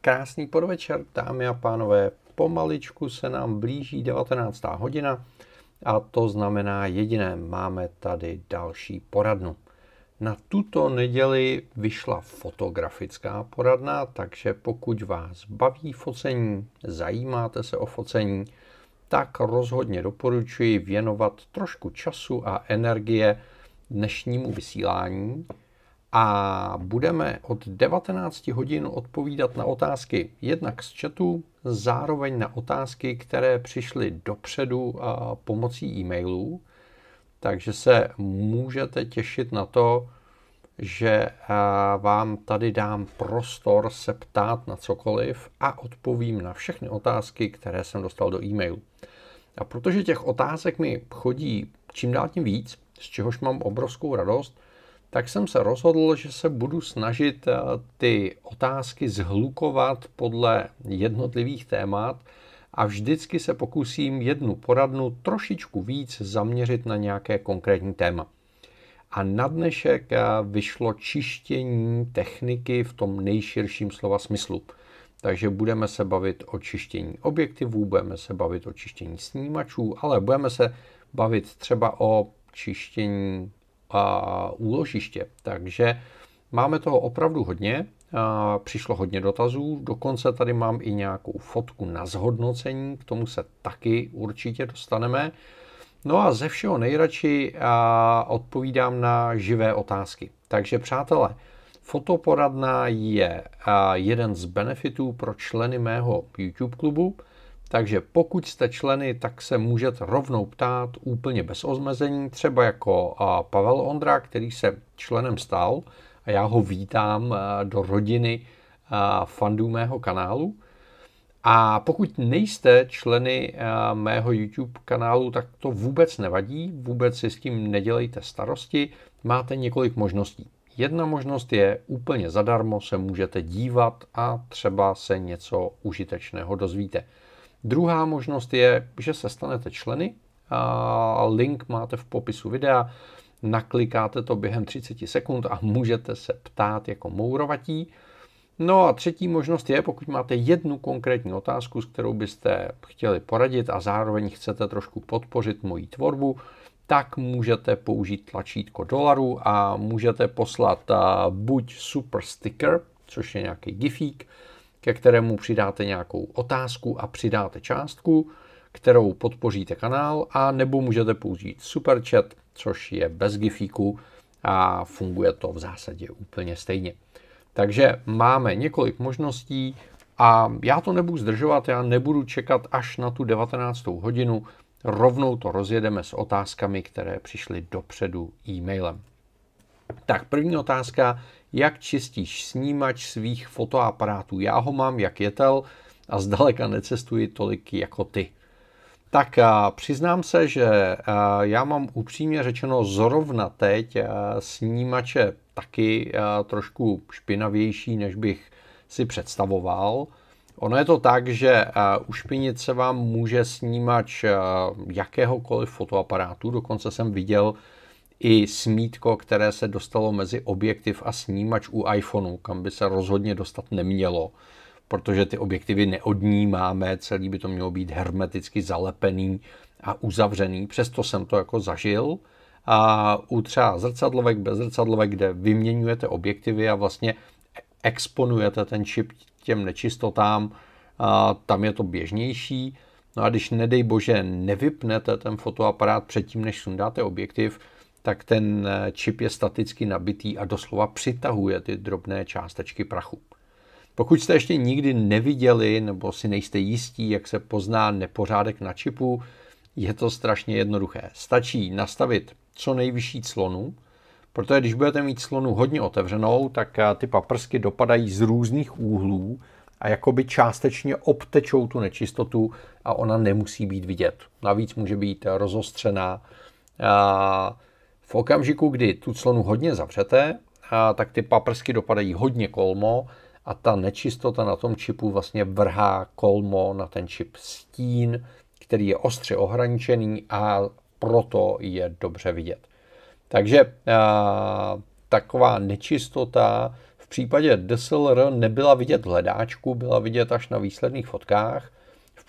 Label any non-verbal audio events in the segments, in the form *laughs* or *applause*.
Krásný podvečer, dámy a pánové. Pomaličku se nám blíží 19. hodina a to znamená jediné, máme tady další poradnu. Na tuto neděli vyšla fotografická poradna, takže pokud vás baví focení, zajímáte se o focení, tak rozhodně doporučuji věnovat trošku času a energie dnešnímu vysílání, a budeme od 19 hodin odpovídat na otázky jednak z chatu, zároveň na otázky, které přišly dopředu pomocí e-mailů. Takže se můžete těšit na to, že vám tady dám prostor se ptát na cokoliv a odpovím na všechny otázky, které jsem dostal do e-mailu. A protože těch otázek mi chodí čím dál tím víc, z čehož mám obrovskou radost, tak jsem se rozhodl, že se budu snažit eh, ty otázky zhlukovat podle jednotlivých témat a vždycky se pokusím jednu poradnu trošičku víc zaměřit na nějaké konkrétní téma. A na dnešek eh, vyšlo čištění techniky v tom nejširším slova smyslu. Takže budeme se bavit o čištění objektivů, budeme se bavit o čištění snímačů, ale budeme se bavit třeba o čištění a úložiště. Takže máme toho opravdu hodně, přišlo hodně dotazů, dokonce tady mám i nějakou fotku na zhodnocení, k tomu se taky určitě dostaneme. No a ze všeho nejradši odpovídám na živé otázky. Takže přátelé, fotoporadna je jeden z benefitů pro členy mého YouTube klubu. Takže pokud jste členy, tak se můžete rovnou ptát úplně bez ozmezení, třeba jako Pavel Ondra, který se členem stal a já ho vítám do rodiny fandů mého kanálu. A pokud nejste členy mého YouTube kanálu, tak to vůbec nevadí, vůbec si s tím nedělejte starosti, máte několik možností. Jedna možnost je úplně zadarmo se můžete dívat a třeba se něco užitečného dozvíte. Druhá možnost je, že se stanete členy. A link máte v popisu videa. Naklikáte to během 30 sekund a můžete se ptát jako mourovatí. No a třetí možnost je, pokud máte jednu konkrétní otázku, s kterou byste chtěli poradit a zároveň chcete trošku podpořit moji tvorbu, tak můžete použít tlačítko dolaru a můžete poslat buď super sticker, což je nějaký gifík, ke kterému přidáte nějakou otázku a přidáte částku, kterou podpoříte kanál a nebo můžete použít super chat, což je bez gifíku a funguje to v zásadě úplně stejně. Takže máme několik možností a já to nebudu zdržovat, já nebudu čekat až na tu 19. hodinu, rovnou to rozjedeme s otázkami, které přišly dopředu e-mailem. Tak první otázka jak čistíš snímač svých fotoaparátů. Já ho mám jak jetel a zdaleka necestuji tolik jako ty. Tak a přiznám se, že já mám upřímně řečeno zrovna teď snímače taky trošku špinavější, než bych si představoval. Ono je to tak, že ušpinit se vám může snímač jakéhokoliv fotoaparátu. Dokonce jsem viděl, i smítko, které se dostalo mezi objektiv a snímač u iPhoneu, kam by se rozhodně dostat nemělo, protože ty objektivy neodnímáme, celý by to mělo být hermeticky zalepený a uzavřený. Přesto jsem to jako zažil a u třeba zrcadlovek, bez zrcadlovek, kde vyměňujete objektivy a vlastně exponujete ten čip těm nečistotám, a tam je to běžnější. No a když nedej bože nevypnete ten fotoaparát předtím, než sundáte objektiv, tak ten eh, čip je staticky nabitý a doslova přitahuje ty drobné částečky prachu. Pokud jste ještě nikdy neviděli nebo si nejste jistí, jak se pozná nepořádek na čipu, je to strašně jednoduché. Stačí nastavit co nejvyšší clonu, protože když budete mít clonu hodně otevřenou, tak eh, ty paprsky dopadají z různých úhlů a jakoby částečně obtečou tu nečistotu a ona nemusí být vidět. Navíc může být rozostřená. V okamžiku, kdy tu clonu hodně zavřete, a tak ty paprsky dopadají hodně kolmo a ta nečistota na tom čipu vlastně vrhá kolmo na ten čip stín, který je ostře ohraničený a proto je dobře vidět. Takže a, taková nečistota v případě DSLR nebyla vidět v hledáčku, byla vidět až na výsledných fotkách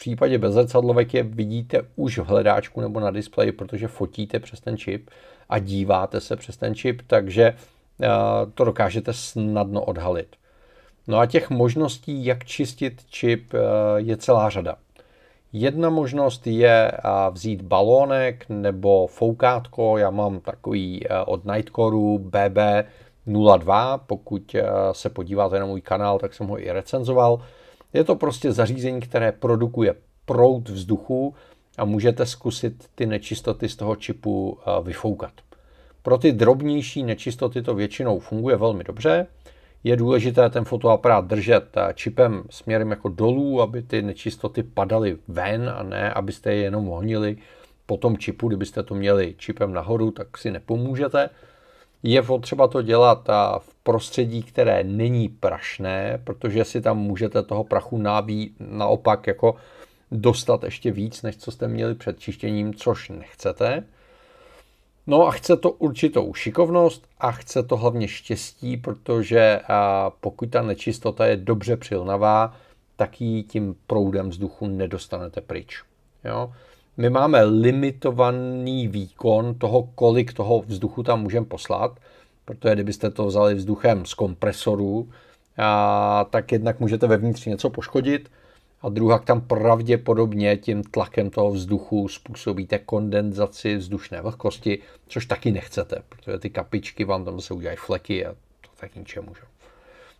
případě bezrcadlovek je vidíte už v hledáčku nebo na displeji, protože fotíte přes ten čip a díváte se přes ten čip, takže eh, to dokážete snadno odhalit. No a těch možností, jak čistit čip, eh, je celá řada. Jedna možnost je eh, vzít balónek nebo foukátko, já mám takový od Nightcoreu BB02, pokud se podíváte na můj kanál, tak jsem ho i recenzoval, je to prostě zařízení, které produkuje proud vzduchu a můžete zkusit ty nečistoty z toho čipu eh, vyfoukat. Pro ty drobnější nečistoty to většinou funguje velmi dobře. Je důležité ten fotoaparát držet eh, čipem směrem jako dolů, aby ty nečistoty padaly ven a ne, abyste je jenom honili po tom čipu. Kdybyste to měli čipem nahoru, tak si nepomůžete. Je potřeba to dělat v prostředí, které není prašné, protože si tam můžete toho prachu nábí, naopak jako dostat ještě víc, než co jste měli před čištěním, což nechcete. No a chce to určitou šikovnost a chce to hlavně štěstí, protože pokud ta nečistota je dobře přilnavá, tak ji tím proudem vzduchu nedostanete pryč. Jo? my máme limitovaný výkon toho, kolik toho vzduchu tam můžeme poslat, protože kdybyste to vzali vzduchem z kompresoru, a, tak jednak můžete vevnitř něco poškodit a druhá tam pravděpodobně tím tlakem toho vzduchu způsobíte kondenzaci vzdušné vlhkosti, což taky nechcete, protože ty kapičky vám tam se udělají fleky a to tak ničemu. Že?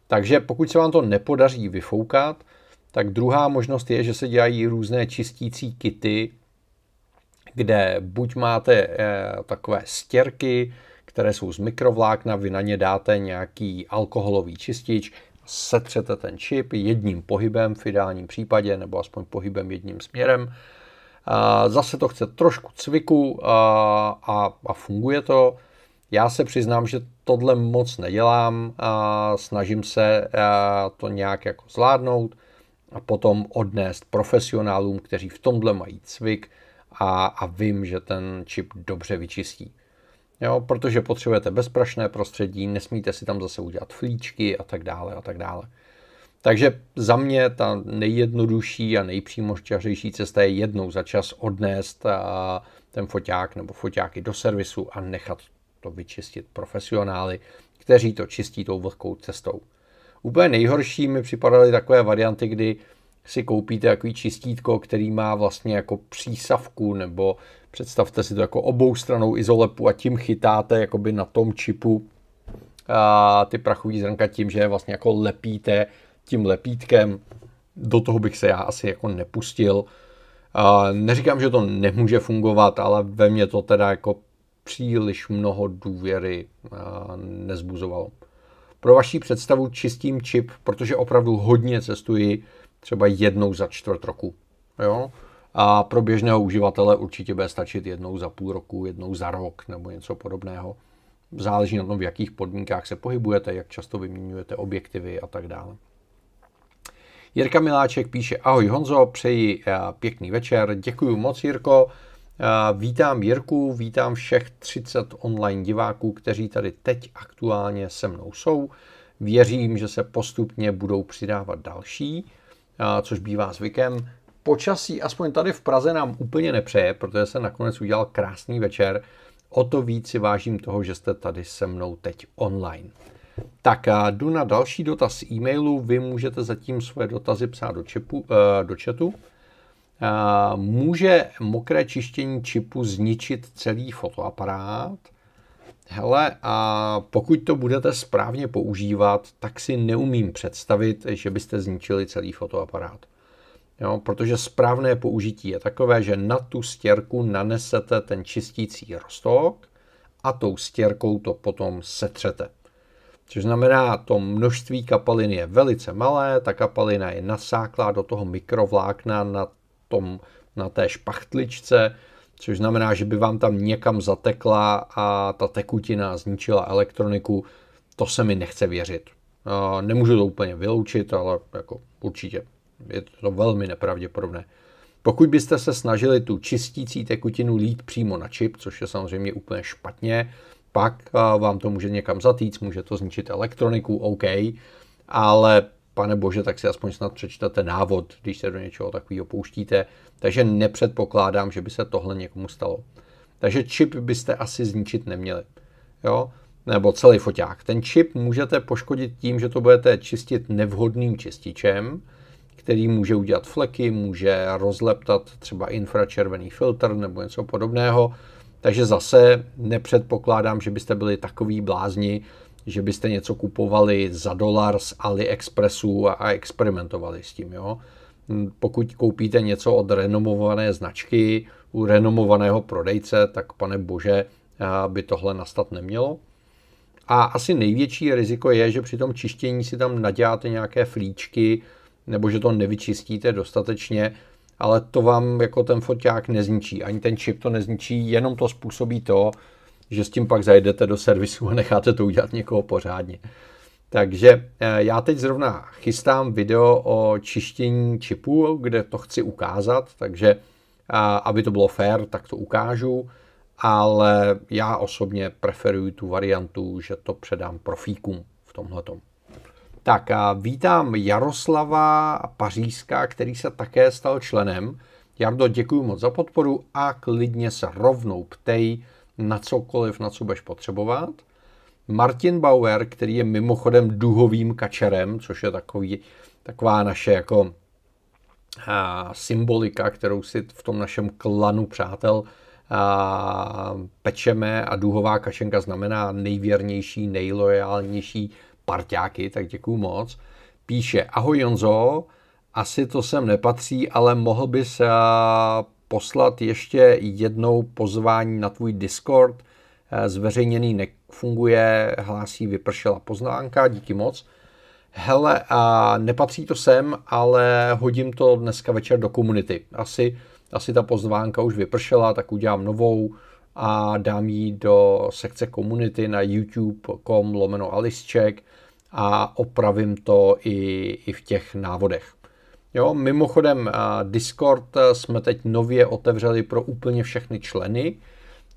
Takže pokud se vám to nepodaří vyfoukat, tak druhá možnost je, že se dělají různé čistící kity, kde buď máte eh, takové stěrky, které jsou z mikrovlákna, vy na ně dáte nějaký alkoholový čistič, setřete ten čip jedním pohybem v ideálním případě, nebo aspoň pohybem jedním směrem. Zase to chce trošku cviku a, a, a funguje to. Já se přiznám, že tohle moc nedělám, a snažím se eh, to nějak jako zvládnout a potom odnést profesionálům, kteří v tomhle mají cvik, a, a vím, že ten čip dobře vyčistí. Jo, protože potřebujete bezprašné prostředí, nesmíte si tam zase udělat flíčky a tak dále a tak dále. Takže za mě ta nejjednodušší a nejpřímočařejší cesta je jednou za čas odnést ten foťák nebo foťáky do servisu a nechat to vyčistit profesionály, kteří to čistí tou vlhkou cestou. Úplně nejhorší mi připadaly takové varianty, kdy si koupíte takový čistítko, který má vlastně jako přísavku nebo představte si to jako oboustranou izolepu a tím chytáte jakoby na tom čipu a ty prachový zrnka tím, že je vlastně jako lepíte tím lepítkem. Do toho bych se já asi jako nepustil. A neříkám, že to nemůže fungovat, ale ve mně to teda jako příliš mnoho důvěry nezbuzovalo. Pro vaší představu čistím čip, protože opravdu hodně cestuji, třeba jednou za čtvrt roku. Jo? A pro běžného uživatele určitě bude stačit jednou za půl roku, jednou za rok nebo něco podobného. Záleží na tom, v jakých podmínkách se pohybujete, jak často vyměňujete objektivy a tak dále. Jirka Miláček píše, ahoj Honzo, přeji eh, pěkný večer, děkuji moc Jirko, eh, vítám Jirku, vítám všech 30 online diváků, kteří tady teď aktuálně se mnou jsou. Věřím, že se postupně budou přidávat další což bývá zvykem. Počasí aspoň tady v Praze nám úplně nepřeje, protože se nakonec udělal krásný večer. O to víc si vážím toho, že jste tady se mnou teď online. Tak a jdu na další dotaz e-mailu. Vy můžete zatím svoje dotazy psát do, čipu, eh, do chatu. Eh, může mokré čištění čipu zničit celý fotoaparát? Hele, a pokud to budete správně používat, tak si neumím představit, že byste zničili celý fotoaparát. Jo, protože správné použití je takové, že na tu stěrku nanesete ten čistící rostok a tou stěrkou to potom setřete. Což znamená, to množství kapalin je velice malé, ta kapalina je nasáklá do toho mikrovlákna na, tom, na té špachtličce, což znamená, že by vám tam někam zatekla a ta tekutina zničila elektroniku. To se mi nechce věřit. Nemůžu to úplně vyloučit, ale jako určitě je to velmi nepravděpodobné. Pokud byste se snažili tu čistící tekutinu lít přímo na čip, což je samozřejmě úplně špatně, pak vám to může někam zatýct, může to zničit elektroniku, OK, ale pane bože, tak si aspoň snad přečtete návod, když se do něčeho takového pouštíte. Takže nepředpokládám, že by se tohle někomu stalo. Takže čip byste asi zničit neměli. Jo? Nebo celý foťák. Ten čip můžete poškodit tím, že to budete čistit nevhodným čističem, který může udělat fleky, může rozleptat třeba infračervený filtr nebo něco podobného. Takže zase nepředpokládám, že byste byli takový blázni, že byste něco kupovali za dolar z AliExpressu a, a experimentovali s tím. Jo? Hm, pokud koupíte něco od renomované značky, u renomovaného prodejce, tak pane bože, by tohle nastat nemělo. A asi největší riziko je, že při tom čištění si tam naděláte nějaké flíčky, nebo že to nevyčistíte dostatečně, ale to vám jako ten foťák nezničí. Ani ten čip to nezničí, jenom to způsobí to, že s tím pak zajdete do servisu a necháte to udělat někoho pořádně. Takže eh, já teď zrovna chystám video o čištění čipů, kde to chci ukázat, takže aby to bylo fair, tak to ukážu, ale já osobně preferuji tu variantu, že to předám profíkům v tomhle. Tak a vítám Jaroslava Pařížská, který se také stal členem. Jardo, děkuji moc za podporu a klidně se rovnou ptej, na cokoliv, na co budeš potřebovat. Martin Bauer, který je mimochodem duhovým kačerem, což je takový, taková naše jako a, symbolika, kterou si v tom našem klanu přátel a, pečeme a duhová kačenka znamená nejvěrnější, nejlojálnější parťáky, tak děkuju moc. Píše, ahoj Jonzo, asi to sem nepatří, ale mohl bys a, poslat ještě jednou pozvání na tvůj Discord. Eh, zveřejněný nefunguje, hlásí vypršela poznánka, díky moc. Hele, a nepatří to sem, ale hodím to dneska večer do komunity. Asi, asi ta pozvánka už vypršela, tak udělám novou a dám ji do sekce komunity na youtube.com lomeno alisček a opravím to i, i v těch návodech. Jo, mimochodem Discord eh, jsme teď nově otevřeli pro úplně všechny členy,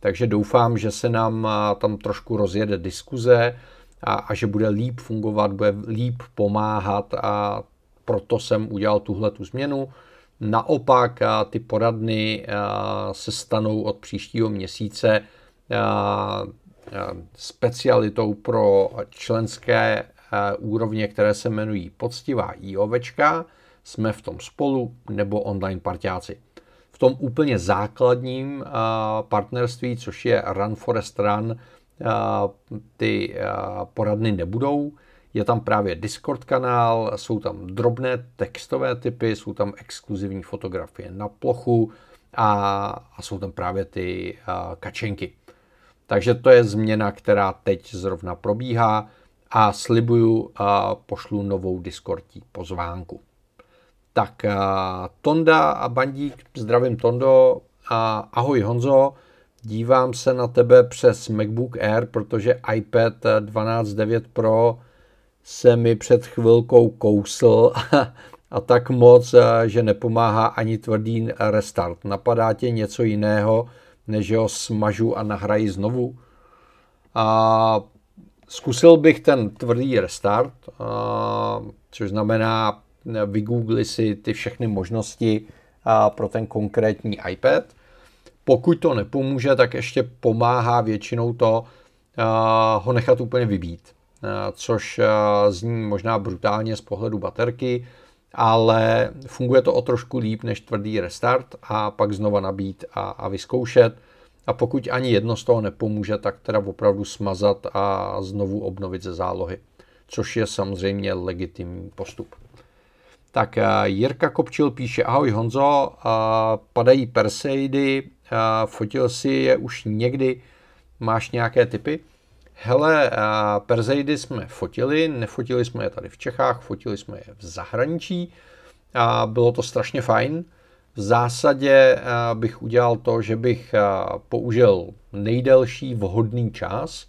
takže doufám, že se nám eh, tam trošku rozjede diskuze a, a že bude líp fungovat, bude líp pomáhat a proto jsem udělal tuhle tu změnu. Naopak eh, ty poradny se stanou od příštího měsíce specialitou pro členské úrovně, které se jmenují Poctivá IOVčka, jsme v tom spolu nebo online partiáci. V tom úplně základním eh, partnerství, což je Run Forest Run, eh, ty eh, poradny nebudou. Je tam právě Discord kanál, jsou tam drobné textové typy, jsou tam exkluzivní fotografie na plochu a, a jsou tam právě ty kačenky. Takže to je změna, která teď zrovna probíhá a slibuju, pošlu novou Discordí pozvánku. Tak eh, Tonda a Bandík, zdravím Tondo a ahoj Honzo, dívám se na tebe přes MacBook Air, protože iPad 12.9 Pro se mi před chvilkou kousl *laughs* a tak moc, eh, že nepomáhá ani tvrdý restart. Napadá tě něco jiného, než ho smažu a nahraji znovu? A zkusil bych ten tvrdý restart, eh, což znamená vygoogli si ty všechny možnosti pro ten konkrétní iPad. Pokud to nepomůže, tak ještě pomáhá většinou to ho nechat úplně vybít, což zní možná brutálně z pohledu baterky, ale funguje to o trošku líp než tvrdý restart a pak znova nabít a, a vyzkoušet. A pokud ani jedno z toho nepomůže, tak teda opravdu smazat a znovu obnovit ze zálohy, což je samozřejmě legitimní postup. Tak eh, Jirka Kopčil píše, ahoj Honzo, eh, padají Perseidy, eh, fotil si je už někdy, máš nějaké typy? Hele, Perseidy jsme fotili, nefotili jsme je tady v Čechách, fotili jsme je v zahraničí a bylo to strašně fajn. V zásadě bych udělal to, že bych použil nejdelší vhodný čas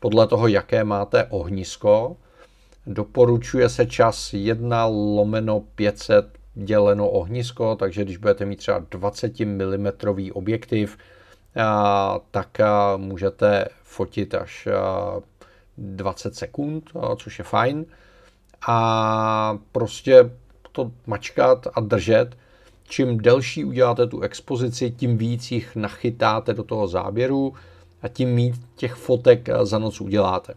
podle toho, jaké máte ohnisko, Doporučuje se čas 1 lomeno 500 děleno ohnisko, takže když budete mít třeba 20 mm objektiv, tak můžete fotit až 20 sekund, což je fajn. A prostě to mačkat a držet. Čím delší uděláte tu expozici, tím víc jich nachytáte do toho záběru a tím mít těch fotek za noc uděláte.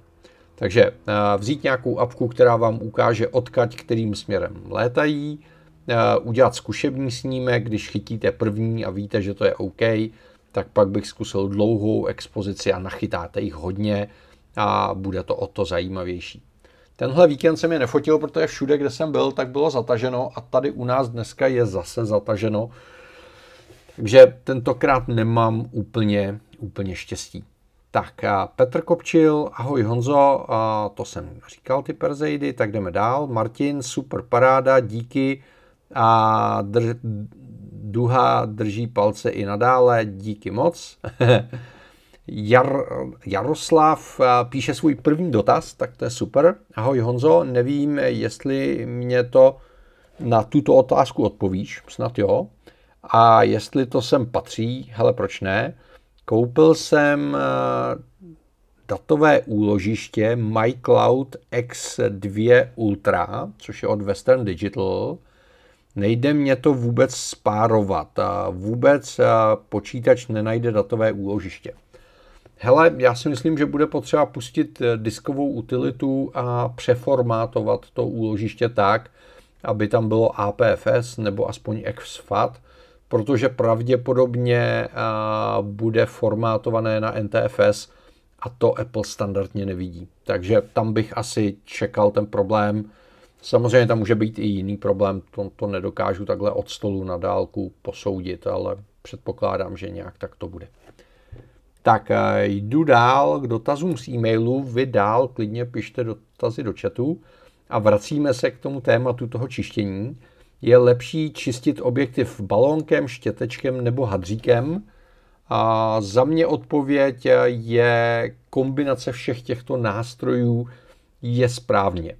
Takže eh, vzít nějakou apku, která vám ukáže odkaď, kterým směrem létají, eh, udělat zkušební snímek, když chytíte první a víte, že to je OK, tak pak bych zkusil dlouhou expozici a nachytáte jich hodně a bude to o to zajímavější. Tenhle víkend jsem je nefotil, protože všude, kde jsem byl, tak bylo zataženo a tady u nás dneska je zase zataženo. Takže tentokrát nemám úplně, úplně štěstí. Tak, Petr Kopčil, ahoj Honzo, to jsem říkal ty Perzejdy, tak jdeme dál. Martin, super paráda, díky. A drž, Duha drží palce i nadále, díky moc. *laughs* Jar, Jaroslav píše svůj první dotaz, tak to je super. Ahoj Honzo, nevím, jestli mě to na tuto otázku odpovíš, snad jo. A jestli to sem patří, hele, proč ne? Koupil jsem eh, datové úložiště MyCloud X2 Ultra, což je od Western Digital. Nejde mě to vůbec spárovat. Vůbec eh, počítač nenajde datové úložiště. Hele, já si myslím, že bude potřeba pustit eh, diskovou utilitu a přeformátovat to úložiště tak, aby tam bylo APFS nebo aspoň XFAT, protože pravděpodobně eh, bude formátované na NTFS a to Apple standardně nevidí. Takže tam bych asi čekal ten problém. Samozřejmě tam může být i jiný problém, to, to nedokážu takhle od stolu na dálku posoudit, ale předpokládám, že nějak tak to bude. Tak eh, jdu dál k dotazům z e-mailu, vy dál klidně pište dotazy do chatu a vracíme se k tomu tématu toho čištění je lepší čistit objektiv balónkem, štětečkem nebo hadříkem. A za mě odpověď je kombinace všech těchto nástrojů je správně.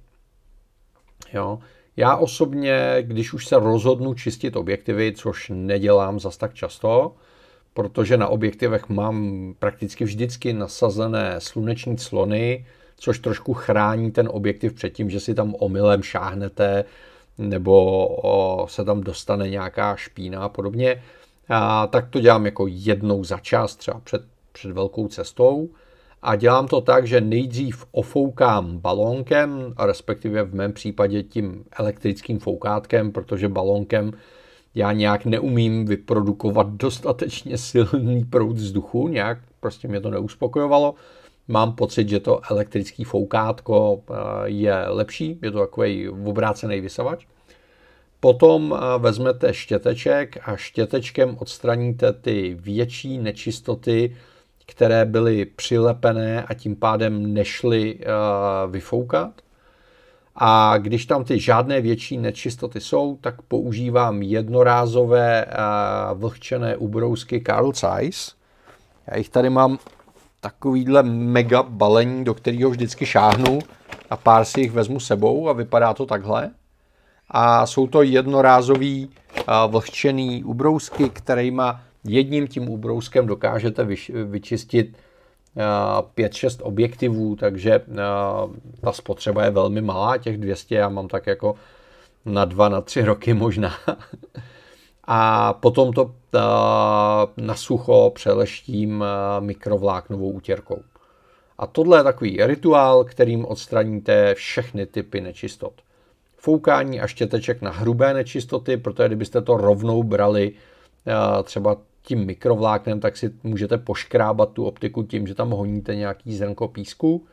Jo. Já osobně, když už se rozhodnu čistit objektivy, což nedělám zas tak často, protože na objektivech mám prakticky vždycky nasazené sluneční clony, což trošku chrání ten objektiv před tím, že si tam omylem šáhnete nebo se tam dostane nějaká špína a podobně, a tak to dělám jako jednou za čas, třeba před, před velkou cestou. A dělám to tak, že nejdřív ofoukám balónkem, respektive v mém případě tím elektrickým foukátkem, protože balónkem já nějak neumím vyprodukovat dostatečně silný proud vzduchu, nějak prostě mě to neuspokojovalo. Mám pocit, že to elektrický foukátko eh, je lepší, je to takový obrácený vysavač. Potom eh, vezmete štěteček a štětečkem odstraníte ty větší nečistoty, které byly přilepené a tím pádem nešly eh, vyfoukat. A když tam ty žádné větší nečistoty jsou, tak používám jednorázové vlhčené ubrousky Carl Zeiss. Já jich tady mám takovýhle mega balení, do kterého vždycky šáhnu a pár si jich vezmu sebou a vypadá to takhle. A jsou to jednorázový vlhčený ubrousky, kterýma jedním tím ubrouskem dokážete vyčistit 5-6 objektivů, takže ta spotřeba je velmi malá, těch 200 já mám tak jako na dva, na tři roky možná. *laughs* a potom to eh, na sucho přeleštím eh, mikrovláknovou utěrkou. A tohle je takový rituál, kterým odstraníte všechny typy nečistot. Foukání a štěteček na hrubé nečistoty, protože kdybyste to rovnou brali eh, třeba tím mikrovláknem, tak si můžete poškrábat tu optiku tím, že tam honíte nějaký zrnko písku.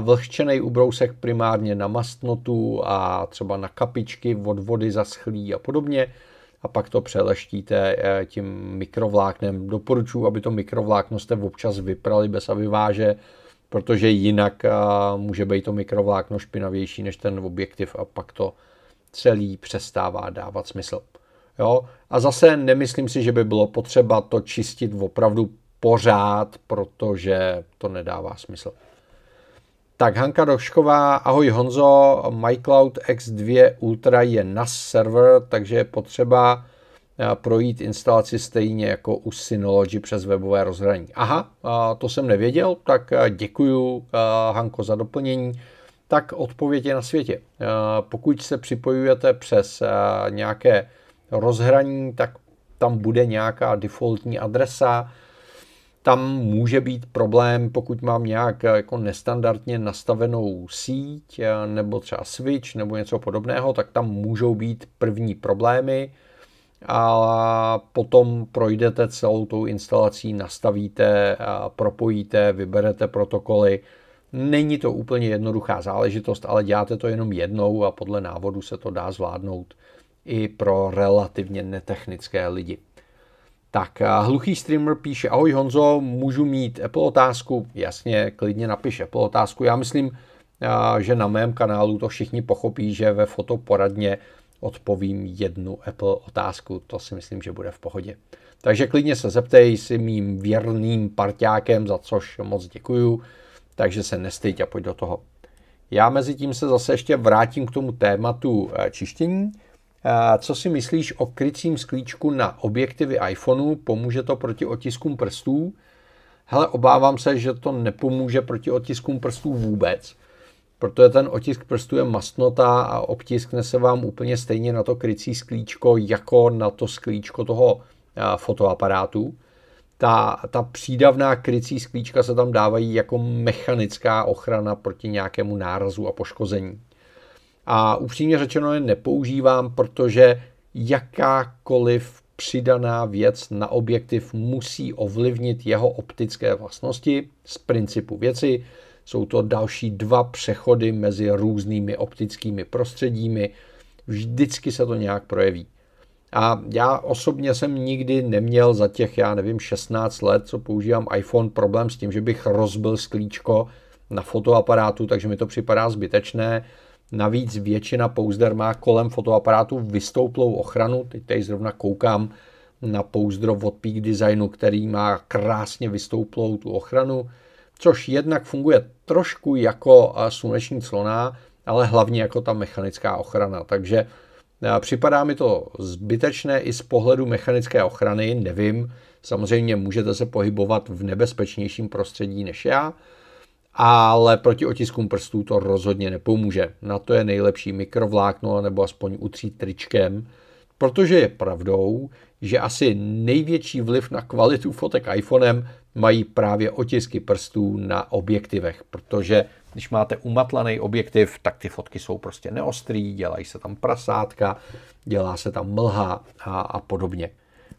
Vlhčený ubrousek primárně na mastnotu a třeba na kapičky od vody zaschlí a podobně a pak to přeleštíte eh, tím mikrovláknem. Doporučuji, aby to mikrovlákno jste občas vyprali bez aviváže, protože jinak eh, může být to mikrovlákno špinavější než ten objektiv a pak to celý přestává dávat smysl. Jo? A zase nemyslím si, že by bylo potřeba to čistit opravdu pořád, protože to nedává smysl. Tak Hanka Došková, ahoj Honzo, MyCloud X2 Ultra je NAS server, takže je potřeba eh, projít instalaci stejně jako u Synology přes webové rozhraní. Aha, to jsem nevěděl, tak eh, děkuju eh, Hanko za doplnění. Tak odpověď je na světě. Pokud se připojujete přes nějaké rozhraní, tak tam bude nějaká defaultní adresa, tam může být problém, pokud mám nějak eh, jako nestandardně nastavenou síť eh, nebo třeba switch nebo něco podobného, tak tam můžou být první problémy a potom projdete celou tou instalací, nastavíte, propojíte, vyberete protokoly. Není to úplně jednoduchá záležitost, ale děláte to jenom jednou a podle návodu se to dá zvládnout i pro relativně netechnické lidi. Tak hluchý streamer píše, ahoj Honzo, můžu mít Apple otázku? Jasně, klidně napiš Apple otázku. Já myslím, že na mém kanálu to všichni pochopí, že ve fotoporadně odpovím jednu Apple otázku. To si myslím, že bude v pohodě. Takže klidně se zeptej si mým věrným parťákem, za což moc děkuju. Takže se nestejte a pojď do toho. Já mezi tím se zase ještě vrátím k tomu tématu e, čištění. Co si myslíš o krycím sklíčku na objektivy iPhoneu? Pomůže to proti otiskům prstů? Hele, obávám se, že to nepomůže proti otiskům prstů vůbec, protože ten otisk prstů je masnota a obtiskne se vám úplně stejně na to krycí sklíčko, jako na to sklíčko toho fotoaparátu. Ta, ta přídavná krycí sklíčka se tam dávají jako mechanická ochrana proti nějakému nárazu a poškození. A upřímně řečeno je nepoužívám, protože jakákoliv přidaná věc na objektiv musí ovlivnit jeho optické vlastnosti z principu věci. Jsou to další dva přechody mezi různými optickými prostředími. Vždycky se to nějak projeví. A já osobně jsem nikdy neměl za těch, já nevím, 16 let, co používám iPhone, problém s tím, že bych rozbil sklíčko na fotoaparátu, takže mi to připadá zbytečné. Navíc většina pouzder má kolem fotoaparátu vystouplou ochranu. Teď tady zrovna koukám na pouzdro od Peak Designu, který má krásně vystouplou tu ochranu, což jednak funguje trošku jako eh, sluneční clona, ale hlavně jako ta mechanická ochrana. Takže eh, připadá mi to zbytečné i z pohledu mechanické ochrany, nevím. Samozřejmě můžete se pohybovat v nebezpečnějším prostředí než já, ale proti otiskům prstů to rozhodně nepomůže. Na to je nejlepší mikrovlákno nebo aspoň utřít tričkem, protože je pravdou, že asi největší vliv na kvalitu fotek iPhonem mají právě otisky prstů na objektivech, protože když máte umatlaný objektiv, tak ty fotky jsou prostě neostrý, dělají se tam prasátka, dělá se tam mlha a, a podobně.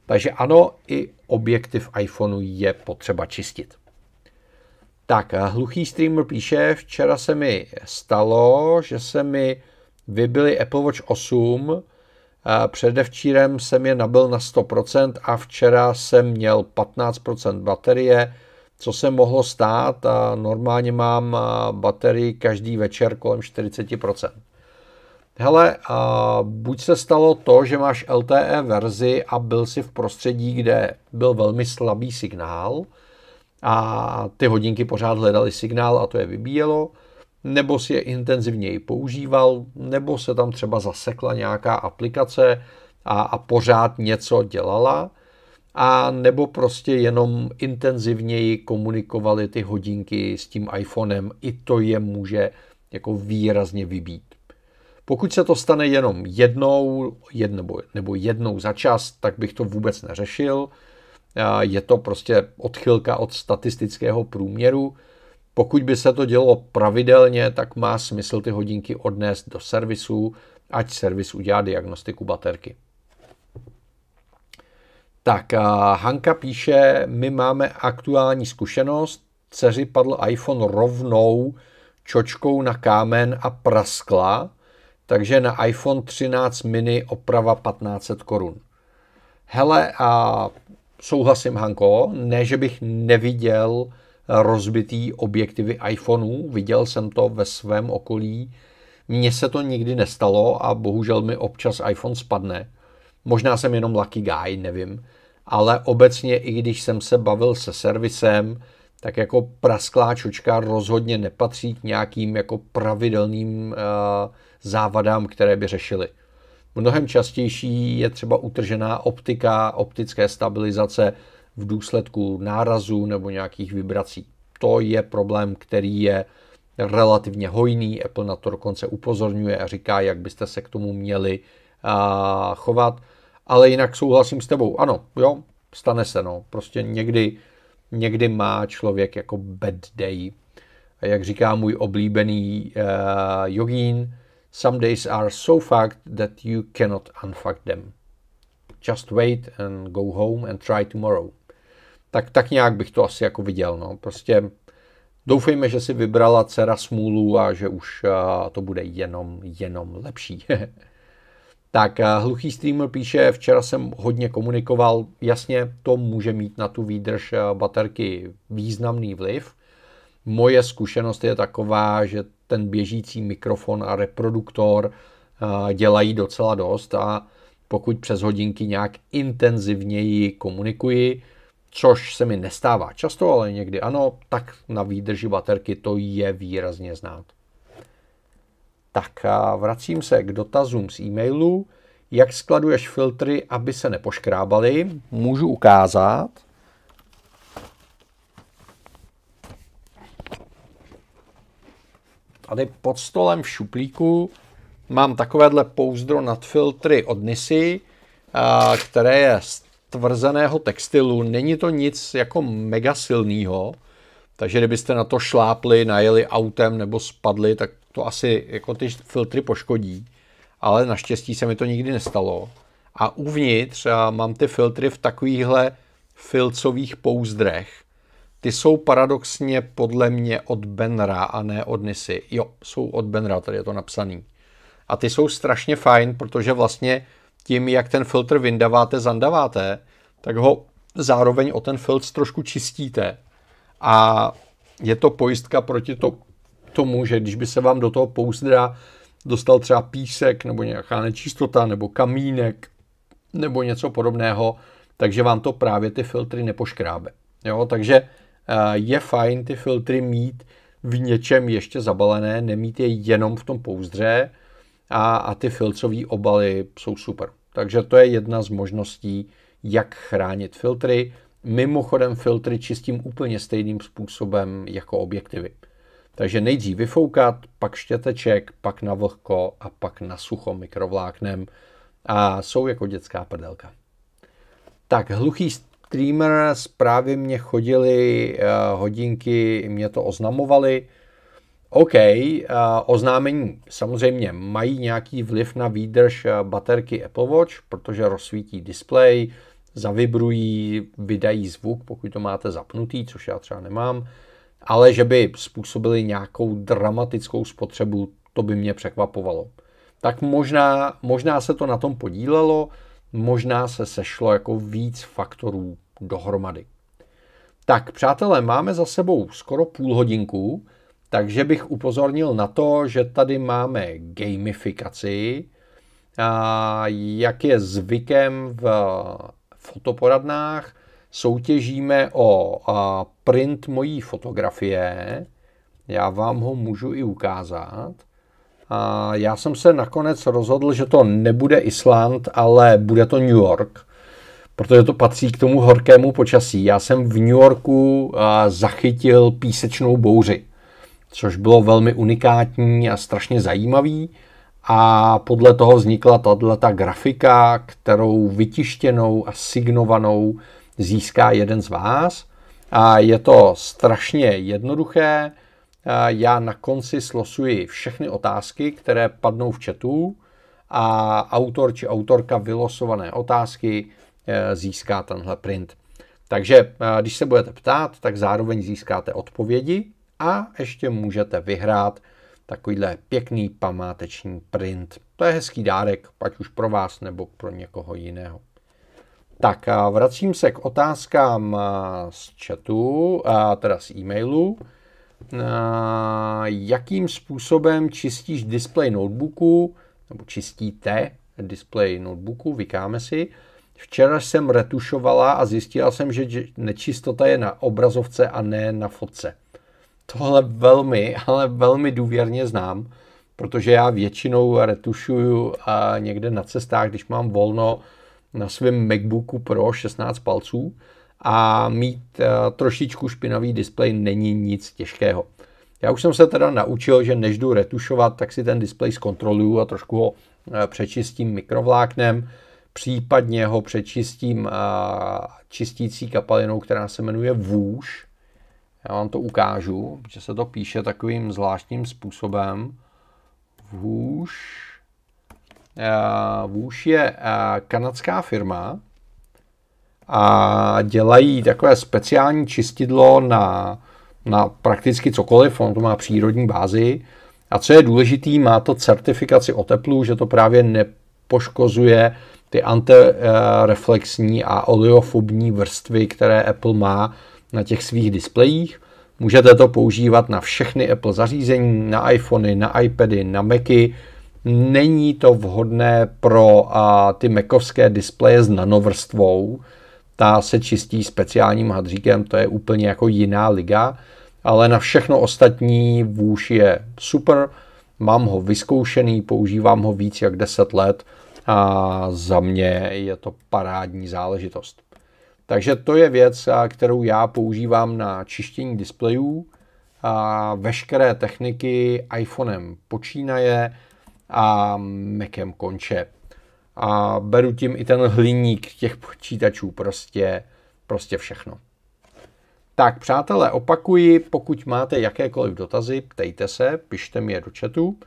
Takže ano, i objektiv iPhoneu je potřeba čistit. Tak, eh, hluchý streamer píše, včera se mi stalo, že se mi vybili Apple Watch 8, předevčírem jsem je nabil na 100% a včera jsem měl 15% baterie, co se mohlo stát a normálně mám eh, baterii každý večer kolem 40%. Hele, a buď se stalo to, že máš LTE verzi a byl si v prostředí, kde byl velmi slabý signál, a ty hodinky pořád hledaly signál a to je vybíjelo, nebo si je intenzivněji používal, nebo se tam třeba zasekla nějaká aplikace a, a pořád něco dělala, a nebo prostě jenom intenzivněji komunikovaly ty hodinky s tím iPhonem, i to je může jako výrazně vybít. Pokud se to stane jenom jednou jed, nebo, nebo jednou za čas, tak bych to vůbec neřešil, je to prostě odchylka od statistického průměru. Pokud by se to dělo pravidelně, tak má smysl ty hodinky odnést do servisu, ať servis udělá diagnostiku baterky. Tak, Hanka píše, my máme aktuální zkušenost, dceři padl iPhone rovnou čočkou na kámen a praskla, takže na iPhone 13 mini oprava 1500 korun. Hele, a souhlasím, Hanko, ne, že bych neviděl rozbitý objektivy iPhoneů, viděl jsem to ve svém okolí. Mně se to nikdy nestalo a bohužel mi občas iPhone spadne. Možná jsem jenom lucky guy, nevím. Ale obecně, i když jsem se bavil se servisem, tak jako prasklá čočka rozhodně nepatří k nějakým jako pravidelným uh, závadám, které by řešili. Mnohem častější je třeba utržená optika, optické stabilizace v důsledku nárazu nebo nějakých vibrací. To je problém, který je relativně hojný. Apple na to dokonce upozorňuje a říká, jak byste se k tomu měli a, chovat. Ale jinak souhlasím s tebou. Ano, jo, stane se, no. Prostě někdy, někdy má člověk jako bad day. Jak říká můj oblíbený uh, jogín, Some days are so fucked that you cannot unfuck them. Just wait and go home and try tomorrow. Tak, tak nějak bych to asi jako viděl, no. Prostě doufejme, že si vybrala dcera smůlu a že už to bude jenom, jenom lepší. *laughs* Tak hluchý streamer píše, včera jsem hodně komunikoval, jasně to může mít na tu výdrž baterky významný vliv. Moje zkušenost je taková, že ten běžící mikrofon a reproduktor eh, dělají docela dost a pokud přes hodinky nějak intenzivněji komunikuji, což se mi nestává často, ale někdy ano, tak na výdrži baterky to je výrazně znát. Tak a vracím se k dotazům z e-mailu. Jak skladuješ filtry, aby se nepoškrábaly? Můžu ukázat. Tady pod stolem v šuplíku mám takovéhle pouzdro nad filtry od Nisi, které je z tvrzeného textilu. Není to nic jako mega silného, takže kdybyste na to šlápli, najeli autem nebo spadli, tak to asi jako ty filtry poškodí. Ale naštěstí se mi to nikdy nestalo. A uvnitř mám ty filtry v takovýchhle filcových pouzdrech, ty jsou paradoxně podle mě od Benra a ne od Nisy. Jo, jsou od Benra, tady je to napsaný. A ty jsou strašně fajn, protože vlastně tím, jak ten filtr vyndaváte, zandaváte, tak ho zároveň o ten filtr trošku čistíte. A je to pojistka proti to, tomu, že když by se vám do toho pouzdra dostal třeba písek nebo nějaká nečistota nebo kamínek nebo něco podobného, takže vám to právě ty filtry nepoškrábe. Jo, takže Eh, je fajn ty filtry mít v něčem ještě zabalené, nemít je jenom v tom pouzdře a, a ty filtrové obaly jsou super. Takže to je jedna z možností, jak chránit filtry. Mimochodem filtry čistím úplně stejným způsobem jako objektivy. Takže nejdřív vyfoukat, pak štěteček, pak na vlhko a pak na sucho mikrovláknem a jsou jako dětská prdelka. Tak, hluchý streamer, zprávy mě chodily, uh, hodinky mě to oznamovaly. OK, uh, oznámení samozřejmě mají nějaký vliv na výdrž eh, baterky Apple Watch, protože rozsvítí displej, zavibrují, vydají zvuk, pokud to máte zapnutý, což já třeba nemám, ale že by způsobili nějakou dramatickou spotřebu, to by mě překvapovalo. Tak možná, možná se to na tom podílelo, možná se sešlo jako víc faktorů dohromady. Tak, přátelé, máme za sebou skoro půl hodinku, takže bych upozornil na to, že tady máme gamifikaci, a jak je zvykem v fotoporadnách, soutěžíme o print mojí fotografie. Já vám ho můžu i ukázat. A já jsem se nakonec rozhodl, že to nebude Island, ale bude to New York, protože to patří k tomu horkému počasí. Já jsem v New Yorku zachytil písečnou bouři, což bylo velmi unikátní a strašně zajímavý. A podle toho vznikla tato grafika, kterou vytištěnou a signovanou získá jeden z vás. A je to strašně jednoduché. Já na konci slosuji všechny otázky, které padnou v chatu a autor či autorka vylosované otázky eh, získá tenhle print. Takže eh, když se budete ptát, tak zároveň získáte odpovědi a ještě můžete vyhrát takovýhle pěkný památeční print. To je hezký dárek, ať už pro vás nebo pro někoho jiného. Tak a vracím se k otázkám eh, z chatu, a teda z e-mailu. Eh, jakým způsobem čistíš displej notebooku, nebo čistíte displej notebooku, vykáme si. Včera jsem retušovala a zjistila jsem, že nečistota je na obrazovce a ne na fotce. Tohle velmi, *laughs* ale velmi důvěrně znám, protože já většinou retušuju eh, někde na cestách, když mám volno na svém MacBooku Pro 16 palců, a mít eh, trošičku špinavý displej není nic těžkého. Já už jsem se teda naučil, že než jdu retušovat, tak si ten displej zkontroluju a trošku ho eh, přečistím mikrovláknem, případně ho přečistím eh, čistící kapalinou, která se jmenuje vůž. Já vám to ukážu, že se to píše takovým zvláštním způsobem. Vůž. Vůž je kanadská firma, a dělají takové speciální čistidlo na, na prakticky cokoliv, on to má přírodní bázi. A co je důležitý, má to certifikaci o teplu, že to právě nepoškozuje ty antireflexní a oleofobní vrstvy, které Apple má na těch svých displejích. Můžete to používat na všechny Apple zařízení, na iPhony, na iPady, na Macy. Není to vhodné pro a, ty Macovské displeje s nanovrstvou, ta se čistí speciálním hadříkem, to je úplně jako jiná liga, ale na všechno ostatní vůž je super, mám ho vyzkoušený, používám ho víc jak 10 let a za mě je to parádní záležitost. Takže to je věc, kterou já používám na čištění displejů. A veškeré techniky iPhonem počínaje a Macem konče a beru tím i ten hliník těch počítačů, prostě, prostě všechno. Tak přátelé, opakuji, pokud máte jakékoliv dotazy, ptejte se, pište mi je do chatu.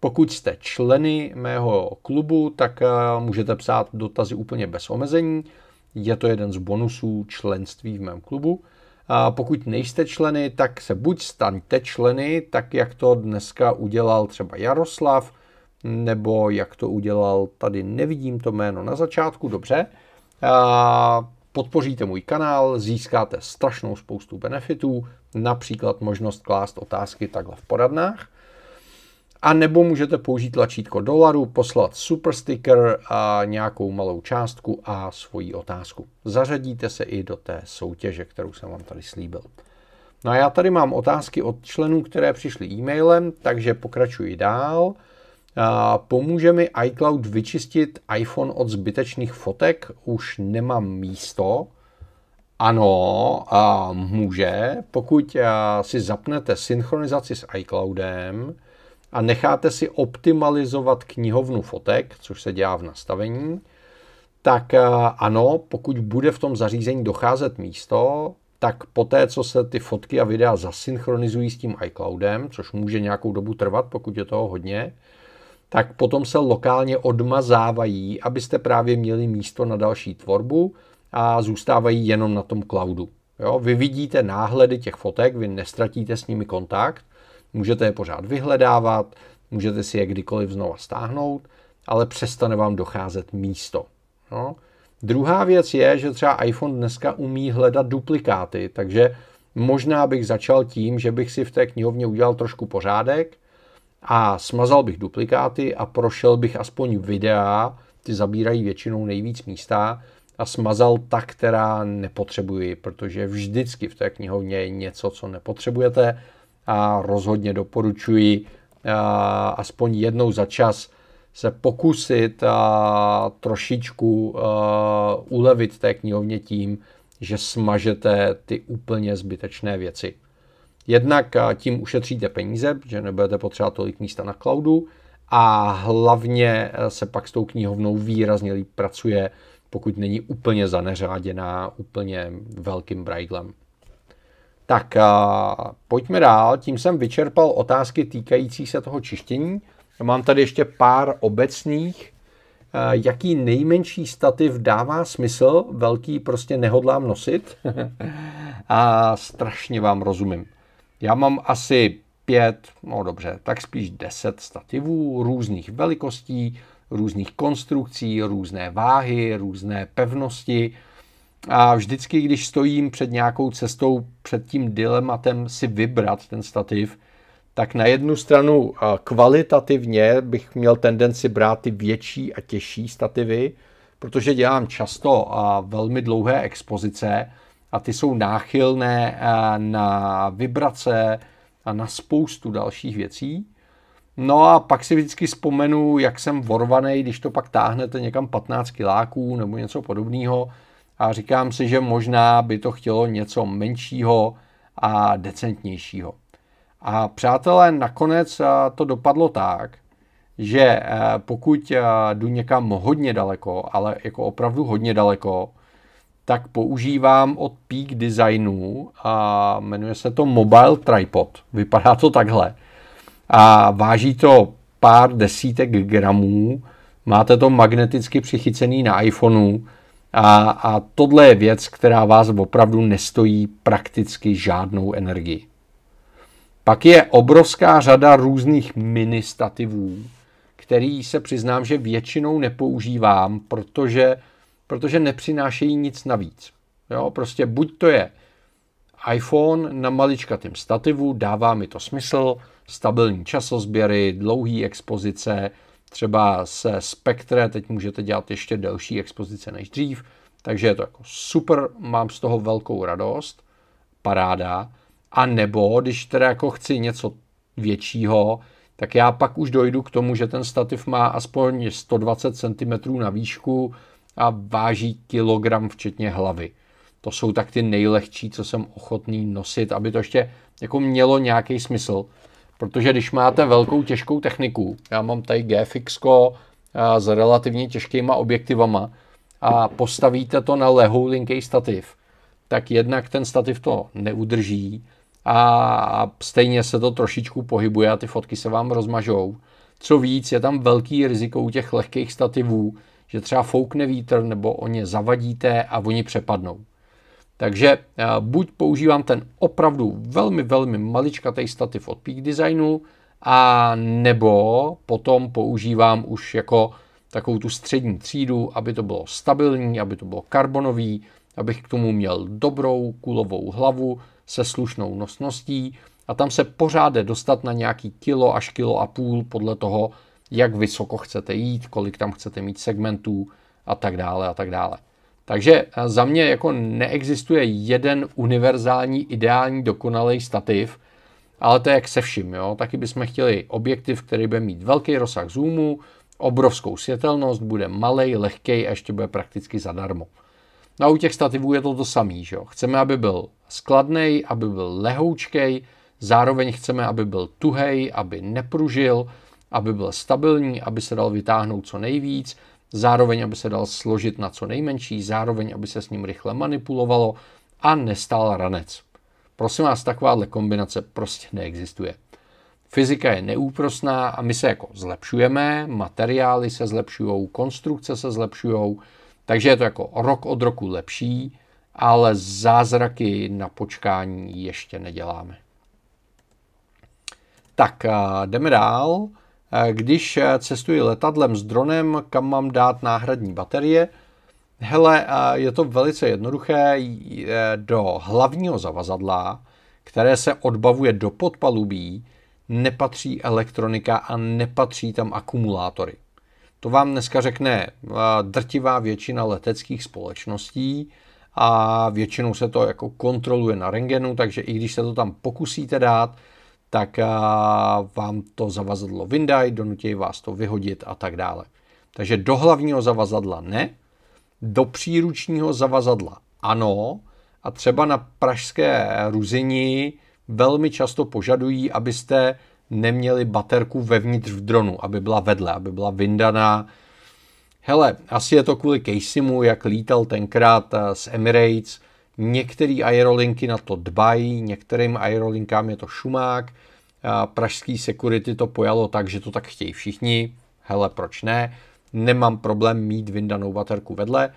Pokud jste členy mého klubu, tak eh, můžete psát dotazy úplně bez omezení. Je to jeden z bonusů členství v mém klubu. A pokud nejste členy, tak se buď staňte členy, tak jak to dneska udělal třeba Jaroslav, nebo jak to udělal, tady nevidím to jméno na začátku, dobře. Podpoříte můj kanál, získáte strašnou spoustu benefitů, například možnost klást otázky takhle v poradnách. A nebo můžete použít tlačítko dolaru, poslat super sticker a nějakou malou částku a svoji otázku. Zařadíte se i do té soutěže, kterou jsem vám tady slíbil. No a já tady mám otázky od členů, které přišly e-mailem, takže pokračuji dál. Pomůže mi iCloud vyčistit iPhone od zbytečných fotek? Už nemám místo. Ano, a může, pokud si zapnete synchronizaci s iCloudem a necháte si optimalizovat knihovnu fotek, což se dělá v nastavení, tak ano, pokud bude v tom zařízení docházet místo, tak poté, co se ty fotky a videa zasynchronizují s tím iCloudem, což může nějakou dobu trvat, pokud je toho hodně, tak potom se lokálně odmazávají, abyste právě měli místo na další tvorbu a zůstávají jenom na tom cloudu. Jo? Vy vidíte náhledy těch fotek, vy nestratíte s nimi kontakt, můžete je pořád vyhledávat, můžete si je kdykoliv znova stáhnout, ale přestane vám docházet místo. Jo? Druhá věc je, že třeba iPhone dneska umí hledat duplikáty, takže možná bych začal tím, že bych si v té knihovně udělal trošku pořádek, a smazal bych duplikáty a prošel bych aspoň videa, ty zabírají většinou nejvíc místa, a smazal ta, která nepotřebuji, protože vždycky v té knihovně je něco, co nepotřebujete a rozhodně doporučuji a, aspoň jednou za čas se pokusit a, trošičku a, ulevit té knihovně tím, že smažete ty úplně zbytečné věci. Jednak eh, tím ušetříte peníze, že nebudete potřebovat tolik místa na cloudu a hlavně eh, se pak s tou knihovnou výrazně líp pracuje, pokud není úplně zaneřáděná úplně velkým brajglem. Tak eh, pojďme dál, tím jsem vyčerpal otázky týkající se toho čištění. Mám tady ještě pár obecných. Jaký nejmenší stativ dává smysl, velký prostě nehodlám nosit? *laughs* a strašně vám rozumím. Já mám asi pět, no dobře, tak spíš deset stativů různých velikostí, různých konstrukcí, různé váhy, různé pevnosti. A vždycky, když stojím před nějakou cestou, před tím dilematem si vybrat ten stativ, tak na jednu stranu eh, kvalitativně bych měl tendenci brát ty větší a těžší stativy, protože dělám často a velmi dlouhé expozice, a ty jsou náchylné eh, na vibrace a na spoustu dalších věcí. No a pak si vždycky vzpomenu, jak jsem vorvaný, když to pak táhnete někam 15 kiláků nebo něco podobného a říkám si, že možná by to chtělo něco menšího a decentnějšího. A přátelé, nakonec eh, to dopadlo tak, že eh, pokud jdu někam hodně daleko, ale jako opravdu hodně daleko, tak používám od Peak Designu a jmenuje se to Mobile Tripod. Vypadá to takhle. A váží to pár desítek gramů. Máte to magneticky přichycený na iPhoneu. A, a tohle je věc, která vás opravdu nestojí prakticky žádnou energii. Pak je obrovská řada různých mini stativů, který se přiznám, že většinou nepoužívám, protože protože nepřinášejí nic navíc. Jo, prostě buď to je iPhone na maličkatým stativu, dává mi to smysl, stabilní časozběry, dlouhý expozice, třeba se Spectre teď můžete dělat ještě delší expozice než dřív, takže je to jako super, mám z toho velkou radost, paráda. A nebo, když teda jako chci něco většího, tak já pak už dojdu k tomu, že ten stativ má aspoň 120 cm na výšku, a váží kilogram včetně hlavy. To jsou tak ty nejlehčí, co jsem ochotný nosit, aby to ještě jako mělo nějaký smysl. Protože když máte velkou těžkou techniku, já mám tady GFX s relativně těžkýma objektivama a postavíte to na lehoulinký stativ, tak jednak ten stativ to neudrží a stejně se to trošičku pohybuje a ty fotky se vám rozmažou. Co víc, je tam velký riziko u těch lehkých stativů, že třeba foukne vítr nebo o ně zavadíte a oni přepadnou. Takže eh, buď používám ten opravdu velmi, velmi maličkatý stativ od Peak Designu, a nebo potom používám už jako takovou tu střední třídu, aby to bylo stabilní, aby to bylo karbonový, abych k tomu měl dobrou kulovou hlavu se slušnou nosností a tam se pořád dostat na nějaký kilo až kilo a půl podle toho, jak vysoko chcete jít, kolik tam chcete mít segmentů a tak dále a tak dále. Takže eh, za mě jako neexistuje jeden univerzální, ideální, dokonalý stativ, ale to je jak se vším, jo. Taky bychom chtěli objektiv, který bude mít velký rozsah zoomu, obrovskou světelnost, bude malý, lehký a ještě bude prakticky zadarmo. No a u těch stativů je to to samý, že jo. Chceme, aby byl skladný, aby byl lehoučkej, zároveň chceme, aby byl tuhej, aby nepružil, aby byl stabilní, aby se dal vytáhnout co nejvíc, zároveň aby se dal složit na co nejmenší, zároveň aby se s ním rychle manipulovalo a nestál ranec. Prosím vás, takováhle kombinace prostě neexistuje. Fyzika je neúprostná a my se jako zlepšujeme, materiály se zlepšují, konstrukce se zlepšují, takže je to jako rok od roku lepší, ale zázraky na počkání ještě neděláme. Tak, jdeme dál když cestuji letadlem s dronem, kam mám dát náhradní baterie. Hele, je to velice jednoduché. Do hlavního zavazadla, které se odbavuje do podpalubí, nepatří elektronika a nepatří tam akumulátory. To vám dneska řekne eh, drtivá většina leteckých společností a většinou se to jako kontroluje na rengenu, takže i když se to tam pokusíte dát, tak vám to zavazadlo vyndají, donutí vás to vyhodit a tak dále. Takže do hlavního zavazadla ne, do příručního zavazadla ano, a třeba na pražské ruzini velmi často požadují, abyste neměli baterku vevnitř v dronu, aby byla vedle, aby byla vyndaná. Hele, asi je to kvůli Caseymu, jak lítal tenkrát eh, z Emirates, Některé aerolinky na to dbají, některým aerolinkám je to šumák. Pražský security to pojalo tak, že to tak chtějí všichni. Hele, proč ne? Nemám problém mít vyndanou baterku vedle.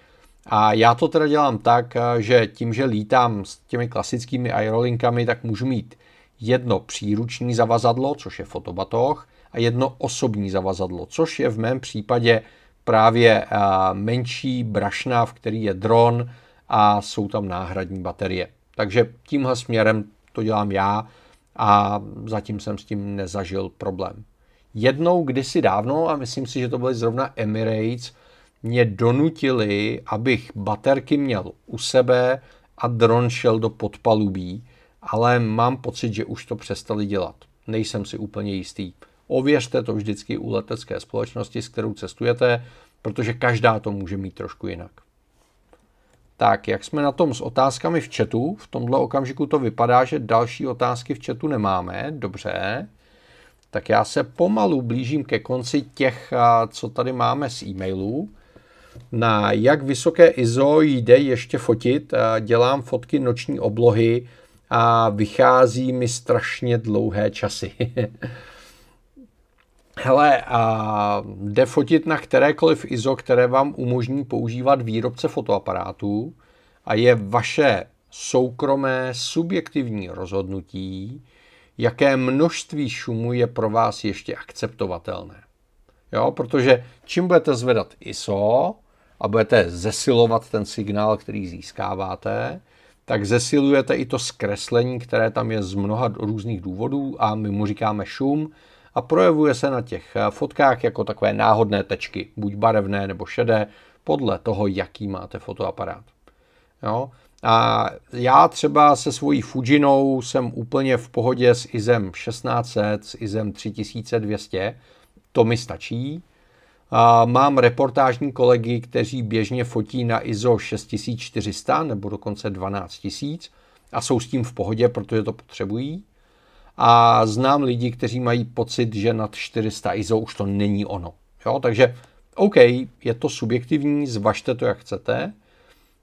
A já to teda dělám tak, že tím, že lítám s těmi klasickými aerolinkami, tak můžu mít jedno příruční zavazadlo, což je fotobatoh, a jedno osobní zavazadlo, což je v mém případě právě menší brašna, v který je dron, a jsou tam náhradní baterie. Takže tímhle směrem to dělám já a zatím jsem s tím nezažil problém. Jednou kdysi dávno, a myslím si, že to byly zrovna Emirates, mě donutili, abych baterky měl u sebe a dron šel do podpalubí, ale mám pocit, že už to přestali dělat. Nejsem si úplně jistý. Ověřte to vždycky u letecké společnosti, s kterou cestujete, protože každá to může mít trošku jinak. Tak, jak jsme na tom s otázkami v chatu? V tomhle okamžiku to vypadá, že další otázky v chatu nemáme. Dobře. Tak já se pomalu blížím ke konci těch, co tady máme z e-mailů. Na jak vysoké ISO jde ještě fotit? Dělám fotky noční oblohy a vychází mi strašně dlouhé časy. *laughs* Hele, a jde fotit na kterékoliv ISO, které vám umožní používat výrobce fotoaparátů a je vaše soukromé subjektivní rozhodnutí, jaké množství šumu je pro vás ještě akceptovatelné. Jo, protože čím budete zvedat ISO a budete zesilovat ten signál, který získáváte, tak zesilujete i to zkreslení, které tam je z mnoha různých důvodů a my mu říkáme šum, a projevuje se na těch eh, fotkách jako takové náhodné tečky, buď barevné nebo šedé, podle toho, jaký máte fotoaparát. Jo? A já třeba se svojí Fujinou jsem úplně v pohodě s ISem 1600, s ISem 3200, to mi stačí. A mám reportážní kolegy, kteří běžně fotí na ISO 6400 nebo dokonce 12000 a jsou s tím v pohodě, protože to potřebují a znám lidi, kteří mají pocit, že nad 400 ISO už to není ono. Jo? Takže OK, je to subjektivní, zvažte to, jak chcete.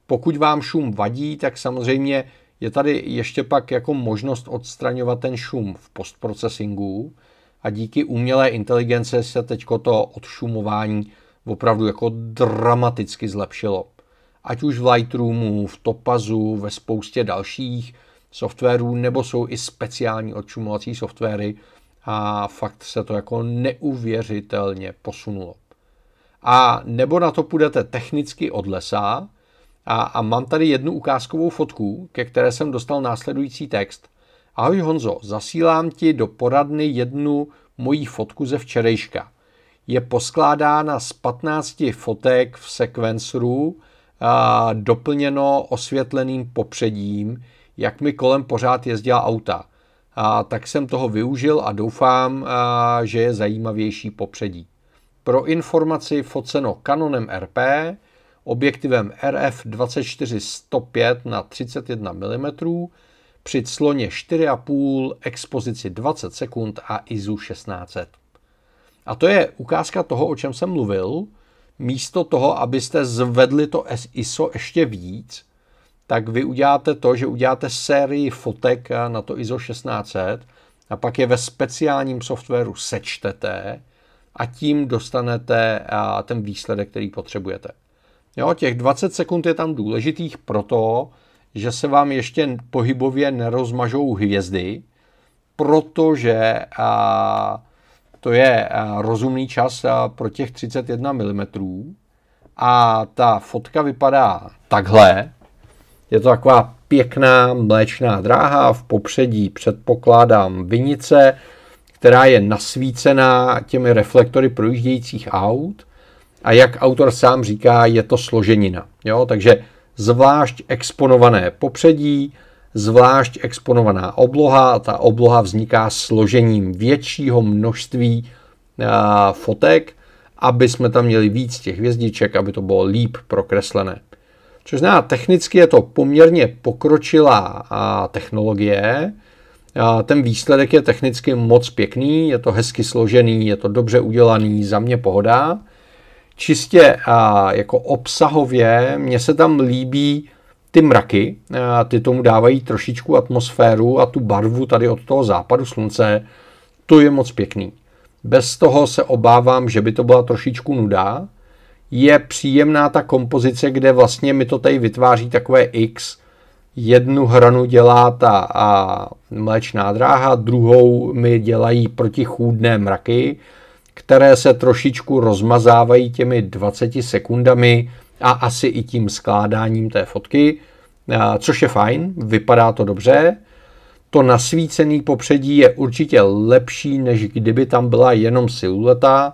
Pokud vám šum vadí, tak samozřejmě je tady ještě pak jako možnost odstraňovat ten šum v postprocesingu a díky umělé inteligenci se teď to odšumování opravdu jako dramaticky zlepšilo. Ať už v Lightroomu, v Topazu, ve spoustě dalších, softwarů, nebo jsou i speciální odšumovací softwary a fakt se to jako neuvěřitelně posunulo. A nebo na to půjdete technicky od lesa a, a mám tady jednu ukázkovou fotku, ke které jsem dostal následující text. Ahoj Honzo, zasílám ti do poradny jednu mojí fotku ze včerejška. Je poskládána z 15 fotek v sekvenceru, doplněno osvětleným popředím, jak mi kolem pořád jezdila auta. A tak jsem toho využil a doufám, a, že je zajímavější popředí. Pro informaci foceno Canonem RP, objektivem RF 24-105 na 31 mm, při sloně 4,5, expozici 20 sekund a ISO 1600. A to je ukázka toho, o čem jsem mluvil. Místo toho, abyste zvedli to ISO ještě víc, tak vy uděláte to, že uděláte sérii fotek na to ISO 1600 a pak je ve speciálním softwaru sečtete a tím dostanete ten výsledek, který potřebujete. Jo, těch 20 sekund je tam důležitých proto, že se vám ještě pohybově nerozmažou hvězdy, protože a, to je a, rozumný čas a, pro těch 31 mm a ta fotka vypadá takhle, je to taková pěkná mléčná dráha, v popředí předpokládám vinice, která je nasvícená těmi reflektory projíždějících aut a jak autor sám říká, je to složenina. Jo? Takže zvlášť exponované popředí, zvlášť exponovaná obloha, ta obloha vzniká složením většího množství a, fotek, aby jsme tam měli víc těch hvězdiček, aby to bylo líp prokreslené. Což znamená, technicky je to poměrně pokročilá technologie, ten výsledek je technicky moc pěkný, je to hezky složený, je to dobře udělaný, za mě pohoda. Čistě jako obsahově mně se tam líbí ty mraky, ty tomu dávají trošičku atmosféru a tu barvu tady od toho západu slunce, to je moc pěkný. Bez toho se obávám, že by to byla trošičku nudá je příjemná ta kompozice, kde vlastně mi to tady vytváří takové X. Jednu hranu dělá ta a mléčná dráha, druhou mi dělají protichůdné mraky, které se trošičku rozmazávají těmi 20 sekundami a asi i tím skládáním té fotky, což je fajn, vypadá to dobře. To nasvícený popředí je určitě lepší, než kdyby tam byla jenom silueta,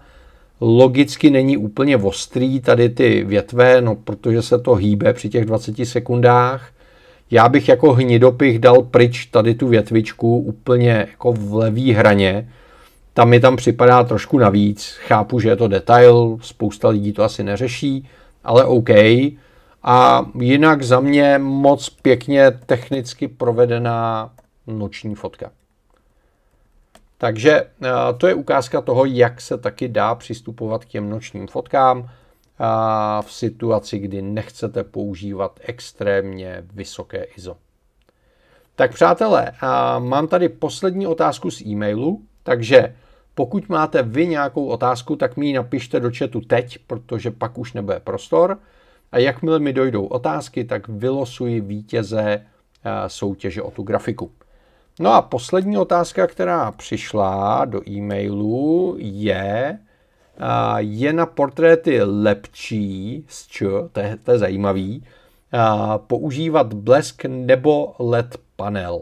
logicky není úplně ostrý tady ty větve, no protože se to hýbe při těch 20 sekundách. Já bych jako hnidopich dal pryč tady tu větvičku úplně jako v levý hraně. Tam mi tam připadá trošku navíc. Chápu, že je to detail, spousta lidí to asi neřeší, ale OK. A jinak za mě moc pěkně technicky provedená noční fotka. Takže eh, to je ukázka toho, jak se taky dá přistupovat k těm nočním fotkám v situaci, kdy nechcete používat extrémně vysoké ISO. Tak přátelé, mám tady poslední otázku z e-mailu, takže pokud máte vy nějakou otázku, tak mi ji napište do chatu teď, protože pak už nebude prostor. A jakmile mi dojdou otázky, tak vylosuji vítěze eh, soutěže o tu grafiku. No a poslední otázka, která přišla do e-mailu, je, je na portréty lepší, z č, to je, to je zajímavý, používat blesk nebo LED panel?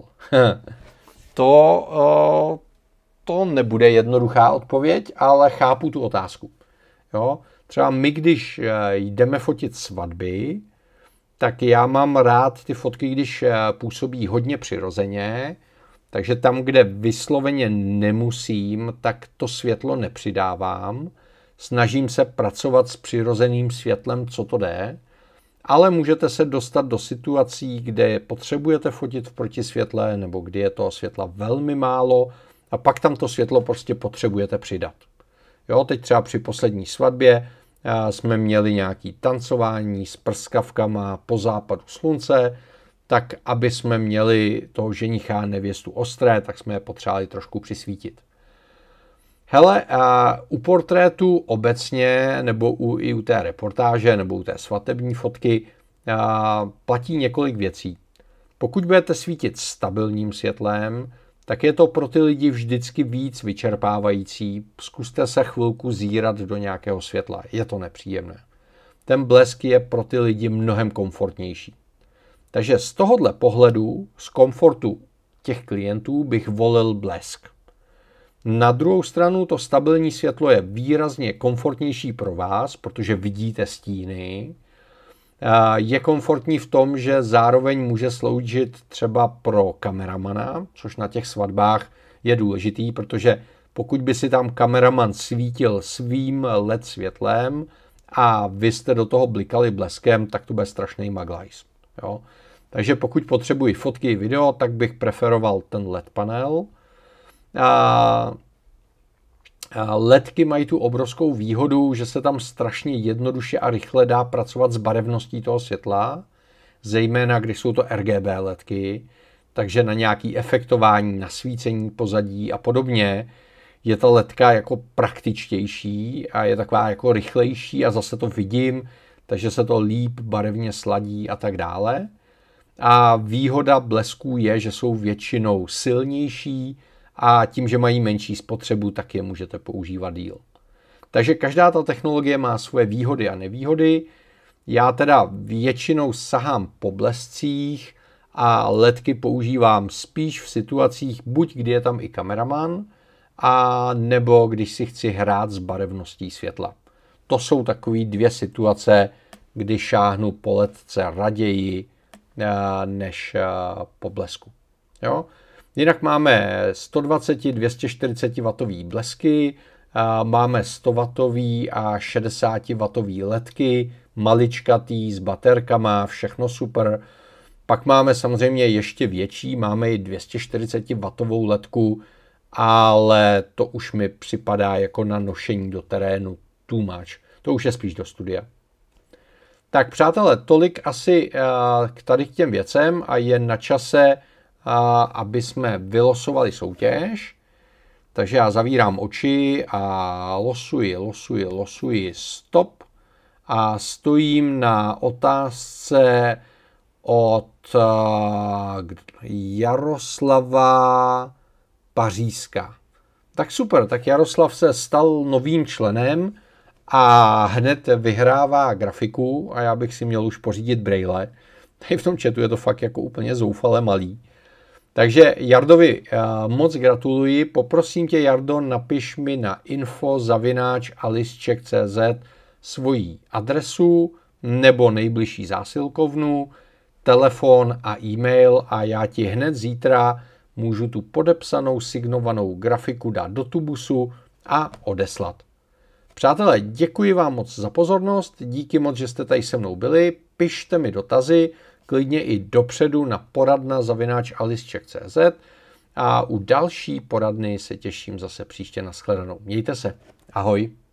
*laughs* to, to nebude jednoduchá odpověď, ale chápu tu otázku. Jo? Třeba my, když e, jdeme fotit svatby, tak já mám rád ty fotky, když e, působí hodně přirozeně, takže tam, kde vysloveně nemusím, tak to světlo nepřidávám. Snažím se pracovat s přirozeným světlem, co to jde, ale můžete se dostat do situací, kde potřebujete fotit v protisvětle nebo kdy je toho světla velmi málo a pak tam to světlo prostě potřebujete přidat. Jo, teď třeba při poslední svatbě eh, jsme měli nějaký tancování s prskavkama po západu slunce, tak aby jsme měli toho ženicha a nevěstu ostré, tak jsme je potřebovali trošku přisvítit. Hele, a u portrétu obecně, nebo u, i u té reportáže, nebo u té svatební fotky, a, platí několik věcí. Pokud budete svítit stabilním světlem, tak je to pro ty lidi vždycky víc vyčerpávající. Zkuste se chvilku zírat do nějakého světla, je to nepříjemné. Ten blesk je pro ty lidi mnohem komfortnější. Takže z tohohle pohledu, z komfortu těch klientů, bych volil blesk. Na druhou stranu to stabilní světlo je výrazně komfortnější pro vás, protože vidíte stíny. Je komfortní v tom, že zároveň může sloužit třeba pro kameramana, což na těch svatbách je důležitý, protože pokud by si tam kameraman svítil svým LED světlem a vy jste do toho blikali bleskem, tak to bude strašný maglajs. Jo? Takže pokud potřebuji fotky i video, tak bych preferoval ten LED panel. A LEDky mají tu obrovskou výhodu, že se tam strašně jednoduše a rychle dá pracovat s barevností toho světla, zejména když jsou to RGB LEDky, takže na nějaký efektování, nasvícení pozadí a podobně je ta LEDka jako praktičtější a je taková jako rychlejší a zase to vidím, takže se to líp barevně sladí a tak dále. A výhoda blesků je, že jsou většinou silnější a tím, že mají menší spotřebu, tak je můžete používat díl. Takže každá ta technologie má svoje výhody a nevýhody. Já teda většinou sahám po blescích a ledky používám spíš v situacích, buď kdy je tam i kameraman, a nebo když si chci hrát s barevností světla. To jsou takové dvě situace, kdy šáhnu po ledce raději než blesku. Jo? Jinak máme 120-240 W blesky, máme 100 W a 60 W ledky, maličkatý s baterkama, všechno super. Pak máme samozřejmě ještě větší, máme i 240 W ledku, ale to už mi připadá jako na nošení do terénu too much. To už je spíš do studia. Tak přátelé, tolik asi eh, k tady k těm věcem a je na čase, eh, aby jsme vylosovali soutěž. Takže já zavírám oči a losuji, losuji, losuji stop a stojím na otázce od eh, Jaroslava Pařízka. Tak super, tak Jaroslav se stal novým členem a hned vyhrává grafiku a já bych si měl už pořídit braille. Tady v tom chatu je to fakt jako úplně zoufale malý. Takže Jardovi eh, moc gratuluji. Poprosím tě, Jardo, napiš mi na info zavináč alisček.cz svoji adresu nebo nejbližší zásilkovnu, telefon a e-mail a já ti hned zítra můžu tu podepsanou signovanou grafiku dát do tubusu a odeslat. Přátelé, děkuji vám moc za pozornost, díky moc, že jste tady se mnou byli, pište mi dotazy, klidně i dopředu na poradna zavináč alisček.cz a u další poradny se těším zase příště na shledanou. Mějte se, ahoj.